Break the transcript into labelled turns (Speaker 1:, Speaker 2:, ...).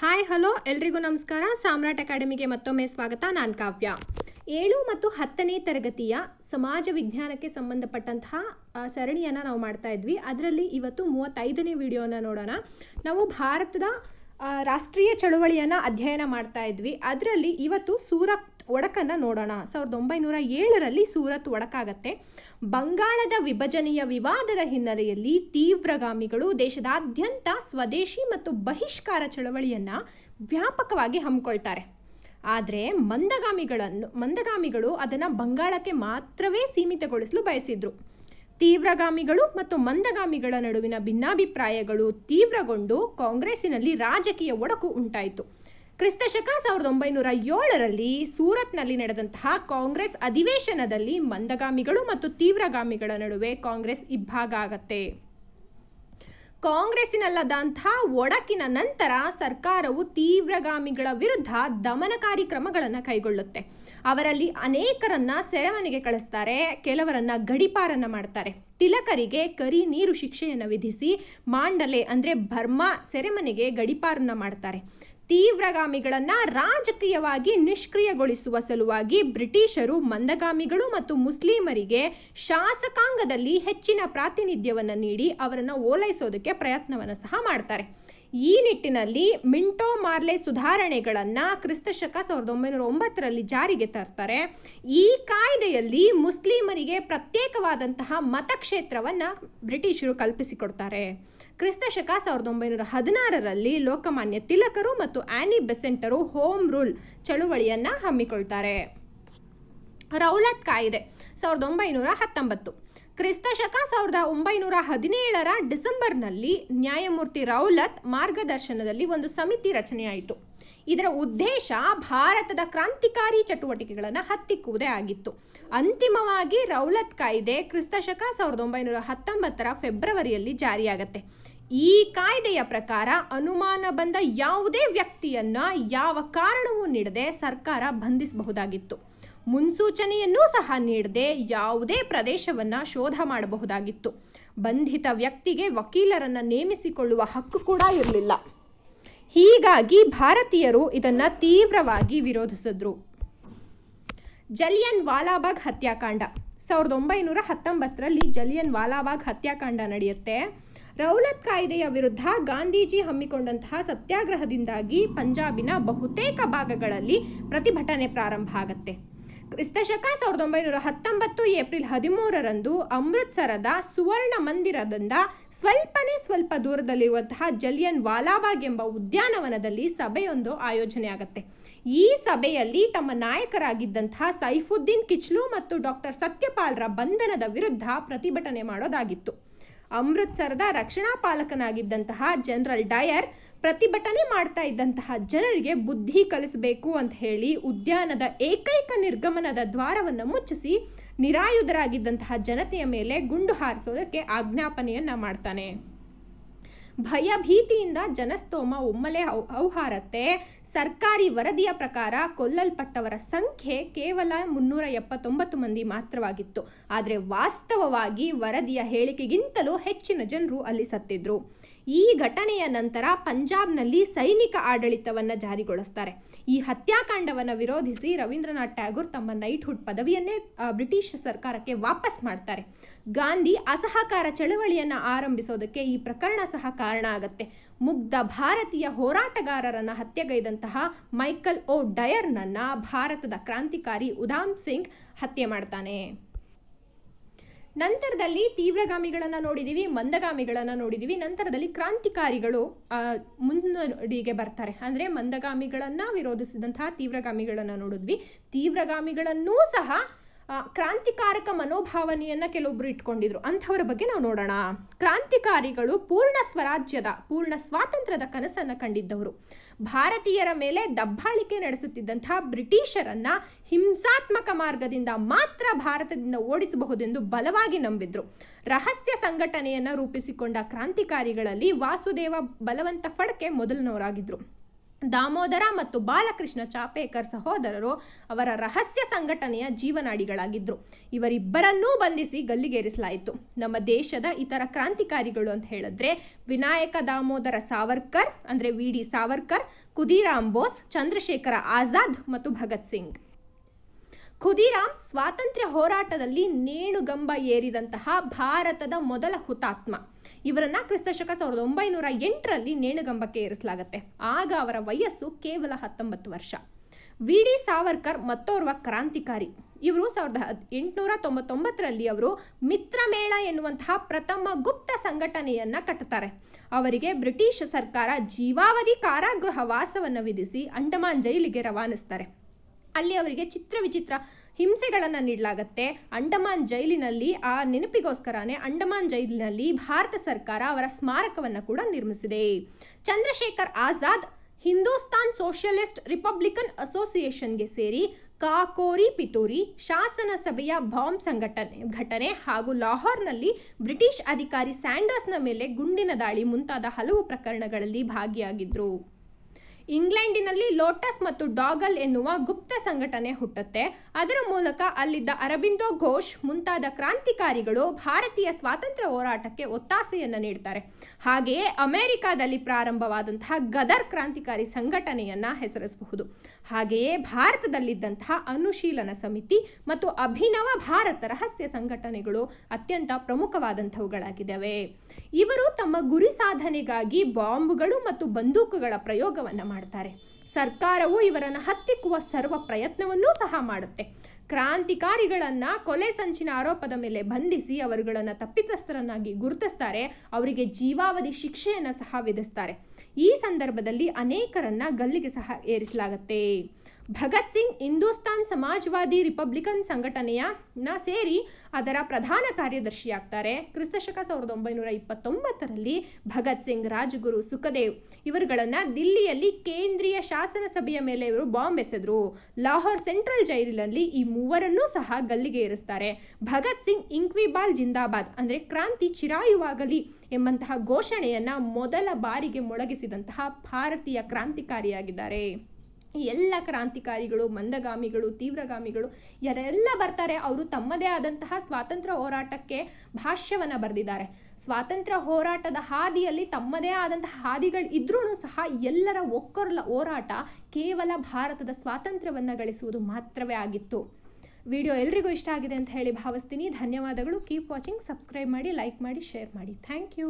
Speaker 1: hi hello ಎಲ್ರಿಗೂ ನಮಸ್ಕಾರ ಸಾಮ್ರಾಟ್ ಅಕಾಡೆಮಿಗೆ ಮತ್ತೊಮ್ಮೆ ಸ್ವಾಗತ ನಾನು ಕಾವ್ಯ ಏಳು ಮತ್ತು ಹತ್ತನೇ ತರಗತಿಯ ಸಮಾಜ ವಿಜ್ಞಾನಕ್ಕೆ ಸಂಬಂಧಪಟ್ಟಂತಹ ಸರಣಿಯನ್ನು ನಾವು ಮಾಡ್ತಾ ಇದ್ವಿ ಅದರಲ್ಲಿ ಇವತ್ತು ಮೂವತ್ತೈದನೇ ವಿಡಿಯೋನ ನೋಡೋಣ ನಾವು ಭಾರತದ ರಾಷ್ಟ್ರೀಯ ಚಳುವಳಿಯನ್ನ ಅಧ್ಯಯನ ಮಾಡ್ತಾ ಇದ್ವಿ ಅದರಲ್ಲಿ ಇವತ್ತು ಸೂರ ಒಡಕನ್ನ ನೋಡೋಣ ಸಾವಿರದ ಒಂಬೈನೂರ ಏಳರಲ್ಲಿ ಸೂರತ್ ಒಡಕಾಗತ್ತೆ ಬಂಗಾಳದ ವಿಭಜನೆಯ ವಿವಾದದ ಹಿನ್ನೆಲೆಯಲ್ಲಿ ತೀವ್ರಗಾಮಿಗಳು ದೇಶದಾದ್ಯಂತ ಸ್ವದೇಶಿ ಮತ್ತು ಬಹಿಷ್ಕಾರ ಚಳವಳಿಯನ್ನ ವ್ಯಾಪಕವಾಗಿ ಹಮ್ಮಿಕೊಳ್ತಾರೆ ಆದರೆ ಮಂದಗಾಮಿಗಳನ್ನು ಮಂದಗಾಮಿಗಳು ಅದನ್ನ ಬಂಗಾಳಕ್ಕೆ ಮಾತ್ರವೇ ಸೀಮಿತಗೊಳಿಸಲು ಬಯಸಿದ್ರು ತೀವ್ರಗಾಮಿಗಳು ಮತ್ತು ಮಂದಗಾಮಿಗಳ ನಡುವಿನ ಭಿನ್ನಾಭಿಪ್ರಾಯಗಳು ತೀವ್ರಗೊಂಡು ಕಾಂಗ್ರೆಸ್ಸಿನಲ್ಲಿ ರಾಜಕೀಯ ಒಡಕು ಉಂಟಾಯಿತು ಕ್ರಿಸ್ತಶಕ ಸಾವಿರದ ಒಂಬೈನೂರ ಏಳರಲ್ಲಿ ಸೂರತ್ನಲ್ಲಿ ನಡೆದಂತಹ ಕಾಂಗ್ರೆಸ್ ಅಧಿವೇಶನದಲ್ಲಿ ಮಂದಗಾಮಿಗಳು ಮತ್ತು ತೀವ್ರಗಾಮಿಗಳ ನಡುವೆ ಕಾಂಗ್ರೆಸ್ ಇಬ್ಬಾಗ ಆಗತ್ತೆ ಕಾಂಗ್ರೆಸ್ಸಿನಲ್ಲದಂತಹ ಒಡಕಿನ ನಂತರ ಸರ್ಕಾರವು ತೀವ್ರಗಾಮಿಗಳ ವಿರುದ್ಧ ದಮನಕಾರಿ ಕ್ರಮಗಳನ್ನು ಕೈಗೊಳ್ಳುತ್ತೆ ಅವರಲ್ಲಿ ಅನೇಕರನ್ನ ಸೆರೆಮನೆಗೆ ಕಳಿಸ್ತಾರೆ ಕೆಲವರನ್ನ ಗಡಿಪಾರನ್ನ ಮಾಡ್ತಾರೆ ತಿಲಕರಿಗೆ ಕರಿ ನೀರು ಶಿಕ್ಷೆಯನ್ನು ವಿಧಿಸಿ ಮಾಂಡಲೆ ಅಂದ್ರೆ ಬರ್ಮಾ ಸೆರೆಮನೆಗೆ ಗಡಿಪಾರನ್ನ ಮಾಡ್ತಾರೆ ತೀವ್ರಗಾಮಿಗಳನ್ನ ರಾಜಕೀಯವಾಗಿ ನಿಷ್ಕ್ರಿಯಗೊಳಿಸುವ ಸಲುವಾಗಿ ಬ್ರಿಟಿಷರು ಮಂದಗಾಮಿಗಳು ಮತ್ತು ಮುಸ್ಲಿಮರಿಗೆ ಶಾಸಕಾಂಗದಲ್ಲಿ ಹೆಚ್ಚಿನ ಪ್ರಾತಿನಿಧ್ಯವನ್ನು ನೀಡಿ ಅವರನ್ನು ಓಲೈಸೋದಕ್ಕೆ ಪ್ರಯತ್ನವನ್ನು ಸಹ ಮಾಡ್ತಾರೆ ಈ ನಿಟ್ಟಿನಲ್ಲಿ ಮಿಂಟೋ ಮಾರ್ಲೆ ಸುಧಾರಣೆಗಳನ್ನು ಕ್ರಿಸ್ತಶಕ ಸಾವಿರದ ಒಂಬೈನೂರ ಒಂಬತ್ತರಲ್ಲಿ ಜಾರಿಗೆ ತರ್ತಾರೆ ಈ ಕಾಯ್ದೆಯಲ್ಲಿ ಮುಸ್ಲಿಮರಿಗೆ ಪ್ರತ್ಯೇಕವಾದಂತಹ ಮತಕ್ಷೇತ್ರವನ್ನ ಬ್ರಿಟಿಷರು ಕಲ್ಪಿಸಿಕೊಡ್ತಾರೆ ಕ್ರಿಸ್ತಶಕ ಸಾವಿರದ ಒಂಬೈನೂರ ಹದಿನಾರರಲ್ಲಿ ಲೋಕಮಾನ್ಯ ತಿಲಕರು ಮತ್ತು ಆನಿ ಬೆಸೆಂಟರು ಹೋಮ್ ರೂಲ್ ಚಳುವಳಿಯನ್ನ ಹಮ್ಮಿಕೊಳ್ತಾರೆ ರೌಲತ್ ಕಾಯ್ದೆ ಸಾವಿರದ ಒಂಬೈನೂರ ಹತ್ತೊಂಬತ್ತು ಕ್ರಿಸ್ತಶಕ ಸಾವಿರದ ಒಂಬೈನೂರ ಹದಿನೇಳರ ಡಿಸೆಂಬರ್ನಲ್ಲಿ ನ್ಯಾಯಮೂರ್ತಿ ರೌಲತ್ ಮಾರ್ಗದರ್ಶನದಲ್ಲಿ ಒಂದು ಸಮಿತಿ ರಚನೆಯಾಯಿತು ಇದರ ಉದ್ದೇಶ ಭಾರತದ ಕ್ರಾಂತಿಕಾರಿ ಚಟುವಟಿಕೆಗಳನ್ನು ಹತ್ತಿಕ್ಕುವುದೇ ಆಗಿತ್ತು ಅಂತಿಮವಾಗಿ ರೌಲತ್ ಕಾಯ್ದೆ ಕ್ರಿಸ್ತಶಕ ಸಾವಿರದ ಒಂಬೈನೂರ ಹತ್ತೊಂಬತ್ತರ ಫೆಬ್ರವರಿಯಲ್ಲಿ ಜಾರಿಯಾಗತ್ತೆ ಈ ಕಾಯ್ದೆಯ ಪ್ರಕಾರ ಅನುಮಾನ ಬಂದ ಯಾವುದೇ ವ್ಯಕ್ತಿಯನ್ನ ಯಾವ ಕಾರಣವೂ ನೀಡದೆ ಸರ್ಕಾರ ಬಂಧಿಸಬಹುದಾಗಿತ್ತು ಮುನ್ಸೂಚನೆಯನ್ನೂ ಸಹ ನೀಡದೆ ಯಾವುದೇ ಪ್ರದೇಶವನ್ನು ಶೋಧ ಮಾಡಬಹುದಾಗಿತ್ತು ಬಂಧಿತ ವ್ಯಕ್ತಿಗೆ ವಕೀಲರನ್ನು ನೇಮಿಸಿಕೊಳ್ಳುವ ಹಕ್ಕು ಕೂಡ ಇರಲಿಲ್ಲ ಹೀಗಾಗಿ ಭಾರತೀಯರು ಇದನ್ನ ತೀವ್ರವಾಗಿ ವಿರೋಧಿಸಿದ್ರು ಜಲಿಯನ್ ವಾಲಾಬಾಗ್ ಹತ್ಯಾಕಾಂಡ ಸಾವಿರದ ಒಂಬೈನೂರ ಹತ್ತೊಂಬತ್ತರಲ್ಲಿ ಜಲಿಯನ್ ವಾಲಾಬಾಗ್ ಹತ್ಯಾಕಾಂಡ ನಡೆಯುತ್ತೆ ರೌಲತ್ ಕಾಯ್ದೆಯ ವಿರುದ್ಧ ಗಾಂಧೀಜಿ ಹಮ್ಮಿಕೊಂಡಂತಹ ಸತ್ಯಾಗ್ರಹದಿಂದಾಗಿ ಪಂಜಾಬಿನ ಬಹುತೇಕ ಭಾಗಗಳಲ್ಲಿ ಪ್ರತಿಭಟನೆ ಪ್ರಾರಂಭ ಆಗತ್ತೆ ಕ್ರಿಸ್ತಶಕ ಸಾವಿರದ ಒಂಬೈನೂರ ಹತ್ತೊಂಬತ್ತು ಏಪ್ರಿಲ್ ಹದಿಮೂರರಂದು ಅಮೃತ್ಸರದ ಸುವರ್ಣ ಮಂದಿರದಿಂದ ಸ್ವಲ್ಪನೇ ಸ್ವಲ್ಪ ದೂರದಲ್ಲಿರುವಂತಹ ಜಲಿಯನ್ ವಾಲಾಬಾಗ್ ಎಂಬ ಉದ್ಯಾನವನದಲ್ಲಿ ಸಭೆಯೊಂದು ಆಯೋಜನೆ ಈ ಸಭೆಯಲ್ಲಿ ತಮ್ಮ ನಾಯಕರಾಗಿದ್ದಂತಹ ಸೈಫುದ್ದೀನ್ ಕಿಚ್ಲು ಮತ್ತು ಡಾಕ್ಟರ್ ರ ಬಂಧನದ ವಿರುದ್ಧ ಪ್ರತಿಭಟನೆ ಮಾಡೋದಾಗಿತ್ತು ಅಮೃತ್ಸರದ ರಕ್ಷಣಾ ಪಾಲಕನಾಗಿದ್ದಂತಹ ಜನರಲ್ ಡಯರ್ ಪ್ರತಿಭಟನೆ ಮಾಡ್ತಾ ಇದ್ದಂತಹ ಜನರಿಗೆ ಬುದ್ಧಿ ಕಲಿಸಬೇಕು ಅಂತ ಹೇಳಿ ಉದ್ಯಾನದ ಏಕೈಕ ನಿರ್ಗಮನದ ದ್ವಾರವನ್ನು ಮುಚ್ಚಿಸಿ ನಿರಾಯುಧರಾಗಿದ್ದಂತಹ ಜನತೆಯ ಮೇಲೆ ಗುಂಡು ಹಾರಿಸೋದಕ್ಕೆ ಆಜ್ಞಾಪನೆಯನ್ನ ಮಾಡ್ತಾನೆ ಭಯ ಭೀತಿಯಿಂದ ಜನಸ್ತೋಮ ಒಮ್ಮಲೆ ಔಹಾರತ್ತೆ ಸರ್ಕಾರಿ ವರದಿಯ ಪ್ರಕಾರ ಕೊಲ್ಲಲ್ಪಟ್ಟವರ ಸಂಖ್ಯೆ ಕೇವಲ ಮುನ್ನೂರ ಎಪ್ಪತ್ತೊಂಬತ್ತು ಮಂದಿ ಮಾತ್ರವಾಗಿತ್ತು ಆದರೆ ವಾಸ್ತವವಾಗಿ ವರದಿಯ ಹೇಳಿಕೆಗಿಂತಲೂ ಹೆಚ್ಚಿನ ಜನರು ಅಲ್ಲಿ ಸತ್ತಿದ್ರು ಈ ಘಟನೆಯ ನಂತರ ಪಂಜಾಬ್ನಲ್ಲಿ ಸೈನಿಕ ಆಡಳಿತವನ್ನು ಜಾರಿಗೊಳಿಸ್ತಾರೆ ಈ ಹತ್ಯಾಕಾಂಡವನ್ನು ವಿರೋಧಿಸಿ ರವೀಂದ್ರನಾಥ್ ಟ್ಯಾಗೋರ್ ತಮ್ಮ ನೈಟ್ಹುಡ್ ಪದವಿಯನ್ನೇ ಬ್ರಿಟಿಷ್ ಸರ್ಕಾರಕ್ಕೆ ವಾಪಸ್ ಮಾಡ್ತಾರೆ ಗಾಂಧಿ ಅಸಹಕಾರ ಚಳವಳಿಯನ್ನು ಆರಂಭಿಸೋದಕ್ಕೆ ಈ ಪ್ರಕರಣ ಸಹ ಕಾರಣ ಆಗತ್ತೆ ಮುಗ್ಧ ಭಾರತೀಯ ಹೋರಾಟಗಾರರನ್ನ ಹತ್ಯೆಗೈದಂತಹ ಮೈಕಲ್ ಓ ಡಯರ್ನನ್ನ ಭಾರತದ ಕ್ರಾಂತಿಕಾರಿ ಉದಾಮ್ ಸಿಂಗ್ ಹತ್ಯೆ ಮಾಡ್ತಾನೆ ನಂತರದಲ್ಲಿ ತೀವ್ರಗಾಮಿಗಳನ್ನು ನೋಡಿದ್ದೀವಿ ಮಂದಗಾಮಿಗಳನ್ನು ನೋಡಿದ್ದೀವಿ ನಂತರದಲ್ಲಿ ಕ್ರಾಂತಿಕಾರಿಗಳು ಮುನ್ನಡಿಗೆ ಬರ್ತಾರೆ ಅಂದ್ರೆ ಮಂದಗಾಮಿಗಳನ್ನು ವಿರೋಧಿಸಿದಂತಹ ತೀವ್ರಗಾಮಿಗಳನ್ನು ನೋಡಿದ್ವಿ ತೀವ್ರಗಾಮಿಗಳನ್ನೂ ಸಹ ಕ್ರಾಂತಿಕಾರಕ ಮನೋಭಾವನೆಯನ್ನ ಕೆಲವೊಬ್ರು ಇಟ್ಕೊಂಡಿದ್ರು ಅಂಥವ್ರ ಬಗ್ಗೆ ನಾವು ನೋಡೋಣ ಕ್ರಾಂತಿಕಾರಿಗಳು ಪೂರ್ಣ ಸ್ವರಾಜ್ಯದ ಪೂರ್ಣ ಸ್ವಾತಂತ್ರ್ಯದ ಕನಸನ್ನ ಕಂಡಿದ್ದವರು ಭಾರತೀಯರ ಮೇಲೆ ದಬ್ಬಾಳಿಕೆ ನಡೆಸುತ್ತಿದ್ದಂತಹ ಬ್ರಿಟಿಷರನ್ನ ಹಿಂಸಾತ್ಮಕ ಮಾರ್ಗದಿಂದ ಮಾತ್ರ ಭಾರತದಿಂದ ಓಡಿಸಬಹುದೆಂದು ಬಲವಾಗಿ ನಂಬಿದ್ರು ರಹಸ್ಯ ಸಂಘಟನೆಯನ್ನ ರೂಪಿಸಿಕೊಂಡ ಕ್ರಾಂತಿಕಾರಿಗಳಲ್ಲಿ ವಾಸುದೇವ ಬಲವಂತ ಫಡ್ಕೆ ಮೊದಲನವರಾಗಿದ್ರು ದಾಮೋದರ ಮತ್ತು ಬಾಲಕೃಷ್ಣ ಚಾಪೇಕರ್ ಸಹೋದರರು ಅವರ ರಹಸ್ಯ ಸಂಘಟನೆಯ ಜೀವನಾಡಿಗಳಾಗಿದ್ದರು ಇವರಿಬ್ಬರನ್ನೂ ಬಂಧಿಸಿ ಗಲ್ಲಿಗೇರಿಸಲಾಯಿತು ನಮ್ಮ ದೇಶದ ಇತರ ಕ್ರಾಂತಿಕಾರಿಗಳು ಅಂತ ಹೇಳಿದ್ರೆ ವಿನಾಯಕ ದಾಮೋದರ ಸಾವರ್ಕರ್ ಅಂದ್ರೆ ವಿ ಡಿ ಸಾವರ್ಕರ್ ಖುದಿರಾಮ್ ಬೋಸ್ ಚಂದ್ರಶೇಖರ ಆಜಾದ್ ಮತ್ತು ಭಗತ್ ಸಿಂಗ್ ಖುದಿರಾಮ್ ಸ್ವಾತಂತ್ರ್ಯ ಹೋರಾಟದಲ್ಲಿ ನೇಣುಗಂಬ ಏರಿದಂತಹ ಭಾರತದ ಮೊದಲ ಹುತಾತ್ಮ ಇವರನ್ನ ಕ್ರಿಸ್ತಶಕ ಸಾವಿರದ ಒಂಬೈನೂರ ಎಂಟರಲ್ಲಿ ನೇಣುಗಂಬಕ್ಕೆ ಏರಿಸಲಾಗುತ್ತೆ ಆಗ ಅವರ ವಯಸ್ಸು ಕೇವಲ ಹತ್ತೊಂಬತ್ತು ವರ್ಷ ವಿ ಡಿ ಸಾವರ್ಕರ್ ಮತ್ತೋರ್ವ ಕ್ರಾಂತಿಕಾರಿ ಇವರು ಸಾವಿರದ ಎಂಟುನೂರ ತೊಂಬತ್ತೊಂಬತ್ತರಲ್ಲಿ ಅವರು ಮಿತ್ರಮೇಳ ಎನ್ನುವಂತಹ ಪ್ರಥಮ ಗುಪ್ತ ಸಂಘಟನೆಯನ್ನ ಕಟ್ಟುತ್ತಾರೆ ಅವರಿಗೆ ಬ್ರಿಟಿಷ್ ಸರ್ಕಾರ ಜೀವಾವಧಿ ಕಾರಾಗೃಹ ವಾಸವನ್ನು ವಿಧಿಸಿ ಅಂಡಮಾನ್ ಜೈಲಿಗೆ ರವಾನಿಸ್ತಾರೆ ಅಲ್ಲಿ ಅವರಿಗೆ ಚಿತ್ರ ವಿಚಿತ್ರ ಹಿಂಸೆಗಳನ್ನು ನೀಡಲಾಗತ್ತೆ ಅಂಡಮಾನ್ ಜೈಲಿನಲ್ಲಿ ಆ ನೆನಪಿಗೋಸ್ಕರನೇ ಅಂಡಮಾನ್ ಜೈಲಿನಲ್ಲಿ ಭಾರತ ಸರ್ಕಾರ ಅವರ ಸ್ಮಾರಕವನ್ನು ಕೂಡ ನಿರ್ಮಿಸಿದೆ ಚಂದ್ರಶೇಖರ್ ಆಜಾದ್ ಹಿಂದೂಸ್ತಾನ್ ಸೋಷಿಯಲಿಸ್ಟ್ ರಿಪಬ್ಲಿಕನ್ ಅಸೋಸಿಯೇಷನ್ಗೆ ಸೇರಿ ಕಾಕೋರಿ ಪಿತೂರಿ ಶಾಸನ ಸಭೆಯ ಬಾಂಬ್ ಸಂಘಟನೆ ಘಟನೆ ಹಾಗೂ ಲಾಹೋರ್ನಲ್ಲಿ ಬ್ರಿಟಿಷ್ ಅಧಿಕಾರಿ ಸ್ಯಾಂಡರ್ಸ್ನ ಮೇಲೆ ಗುಂಡಿನ ದಾಳಿ ಮುಂತಾದ ಹಲವು ಪ್ರಕರಣಗಳಲ್ಲಿ ಭಾಗಿಯಾಗಿದ್ರು ಇಂಗ್ಲೆಂಡಿನಲ್ಲಿ ಲೋಟಸ್ ಮತ್ತು ಡಾಗಲ್ ಎನ್ನುವ ಗುಪ್ತ ಸಂಘಟನೆ ಹುಟ್ಟುತ್ತೆ ಅದರ ಮೂಲಕ ಅಲ್ಲಿದ್ದ ಅರಬಿಂದೋ ಘೋಷ್ ಮುಂತಾದ ಕ್ರಾಂತಿಕಾರಿಗಳು ಭಾರತೀಯ ಸ್ವಾತಂತ್ರ್ಯ ಹೋರಾಟಕ್ಕೆ ಒತ್ತಾಸೆಯನ್ನು ನೀಡ್ತಾರೆ ಹಾಗೆಯೇ ಅಮೆರಿಕಾದಲ್ಲಿ ಪ್ರಾರಂಭವಾದಂತಹ ಗದರ್ ಕ್ರಾಂತಿಕಾರಿ ಸಂಘಟನೆಯನ್ನ ಹೆಸರಿಸಬಹುದು ಹಾಗೆಯೇ ಭಾರತದಲ್ಲಿದ್ದಂತಹ ಅನುಶೀಲನ ಸಮಿತಿ ಮತ್ತು ಅಭಿನವ ಭಾರತ ರಹಸ್ಯ ಸಂಘಟನೆಗಳು ಅತ್ಯಂತ ಪ್ರಮುಖವಾದಂತಹವುಗಳಾಗಿದ್ದಾವೆ ಇವರು ತಮ್ಮ ಗುರಿ ಸಾಧನೆಗಾಗಿ ಬಾಂಬ್ಗಳು ಮತ್ತು ಬಂದೂಕುಗಳ ಪ್ರಯೋಗವನ್ನು ಮಾಡ್ತಾರೆ ಸರ್ಕಾರವು ಇವರನ್ನ ಹತ್ತಿಕ್ಕುವ ಸರ್ವ ಪ್ರಯತ್ನವನ್ನೂ ಸಹ ಮಾಡುತ್ತೆ ಕ್ರಾಂತಿಕಾರಿಗಳನ್ನ ಕೊಲೆ ಸಂಚಿನ ಆರೋಪದ ಮೇಲೆ ಬಂಧಿಸಿ ಅವರುಗಳನ್ನ ತಪ್ಪಿತಸ್ಥರನ್ನಾಗಿ ಗುರುತಿಸ್ತಾರೆ ಅವರಿಗೆ ಜೀವಾವಧಿ ಶಿಕ್ಷೆಯನ್ನ ಸಹ ವಿಧಿಸ್ತಾರೆ ಈ ಸಂದರ್ಭದಲ್ಲಿ ಅನೇಕರನ್ನ ಗಲ್ಲಿಗೆ ಸಹ ಏರಿಸಲಾಗತ್ತೆ ಭಗತ್ ಸಿಂಗ್ ಹಿಂದೂಸ್ತಾನ್ ಸಮಾಜವಾದಿ ರಿಪಬ್ಲಿಕನ್ ಸಂಘಟನೆಯ ಸೇರಿ ಅದರ ಪ್ರಧಾನ ಕಾರ್ಯದರ್ಶಿಯಾಗ್ತಾರೆ ಕ್ರಿಸ್ತಶಕ ಸಾವಿರದ ಒಂಬೈನೂರ ಇಪ್ಪತ್ತೊಂಬತ್ತರಲ್ಲಿ ಭಗತ್ ಸಿಂಗ್ ರಾಜಗುರು ಸುಖದೇವ್ ಇವರುಗಳನ್ನ ದಿಲ್ಲಿಯಲ್ಲಿ ಕೇಂದ್ರೀಯ ಶಾಸನ ಸಭೆಯ ಮೇಲೆ ಇವರು ಬಾಂಬ್ ಎಸೆದ್ರು ಲಾಹೋರ್ ಸೆಂಟ್ರಲ್ ಜೈಲಿನಲ್ಲಿ ಈ ಮೂವರನ್ನೂ ಸಹ ಗಲ್ಲಿಗೆ ಏರಿಸ್ತಾರೆ ಭಗತ್ ಸಿಂಗ್ ಇಂಕ್ವಿಬಾಲ್ ಜಿಂದಾಬಾದ್ ಅಂದ್ರೆ ಕ್ರಾಂತಿ ಚಿರಾಯುವಾಗಲಿ ಎಂಬಂತಹ ಘೋಷಣೆಯನ್ನ ಮೊದಲ ಬಾರಿಗೆ ಮೊಳಗಿಸಿದಂತಹ ಭಾರತೀಯ ಕ್ರಾಂತಿಕಾರಿಯಾಗಿದ್ದಾರೆ ಎಲ್ಲ ಕ್ರಾಂತಿಕಾರಿಗಳು ಮಂದಗಾಮಿಗಳು ತೀವ್ರಗಾಮಿಗಳು ಯಾರೆಲ್ಲ ಬರ್ತಾರೆ ಅವರು ತಮ್ಮದೇ ಆದಂತಹ ಸ್ವಾತಂತ್ರ್ಯ ಹೋರಾಟಕ್ಕೆ ಭಾಷ್ಯವನ್ನ ಬರೆದಿದ್ದಾರೆ ಸ್ವಾತಂತ್ರ್ಯ ಹೋರಾಟದ ಹಾದಿಯಲ್ಲಿ ತಮ್ಮದೇ ಆದಂತಹ ಹಾದಿಗಳು ಇದ್ರೂ ಸಹ ಎಲ್ಲರ ಒಕ್ಕರ್ಲ ಹೋರಾಟ ಕೇವಲ ಭಾರತದ ಸ್ವಾತಂತ್ರ್ಯವನ್ನ ಗಳಿಸುವುದು ಮಾತ್ರವೇ ಆಗಿತ್ತು ವಿಡಿಯೋ ಎಲ್ರಿಗೂ ಇಷ್ಟ ಆಗಿದೆ ಅಂತ ಹೇಳಿ ಭಾವಿಸ್ತೀನಿ ಧನ್ಯವಾದಗಳು ಕೀಪ್ ವಾಚಿಂಗ್ ಸಬ್ಸ್ಕ್ರೈಬ್ ಮಾಡಿ ಲೈಕ್ ಮಾಡಿ ಶೇರ್ ಮಾಡಿ ಥ್ಯಾಂಕ್ ಯು